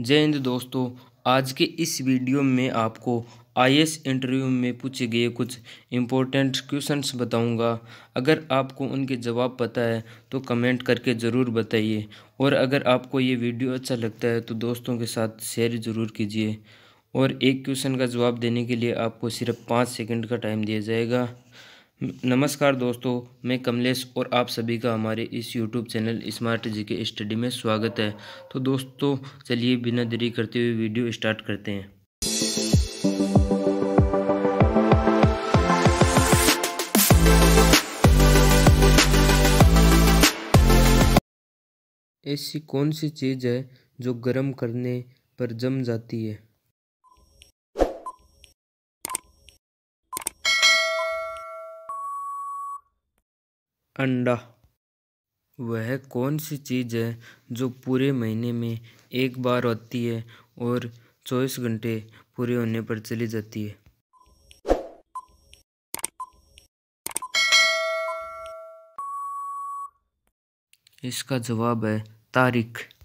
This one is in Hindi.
जय हिंद दोस्तों आज के इस वीडियो में आपको आई इंटरव्यू में पूछे गए कुछ इम्पोर्टेंट क्वेश्चंस बताऊंगा अगर आपको उनके जवाब पता है तो कमेंट करके ज़रूर बताइए और अगर आपको ये वीडियो अच्छा लगता है तो दोस्तों के साथ शेयर ज़रूर कीजिए और एक क्वेश्चन का जवाब देने के लिए आपको सिर्फ पाँच सेकेंड का टाइम दिया जाएगा नमस्कार दोस्तों मैं कमलेश और आप सभी का हमारे इस यूट्यूब चैनल स्मार्ट जी के स्टडी में स्वागत है तो दोस्तों चलिए बिना देरी करते हुए वीडियो स्टार्ट करते हैं ऐसी कौन सी चीज़ है जो गर्म करने पर जम जाती है अंडा वह कौन सी चीज़ है जो पूरे महीने में एक बार आती है और चौबीस घंटे पूरे होने पर चली जाती है इसका जवाब है तारीख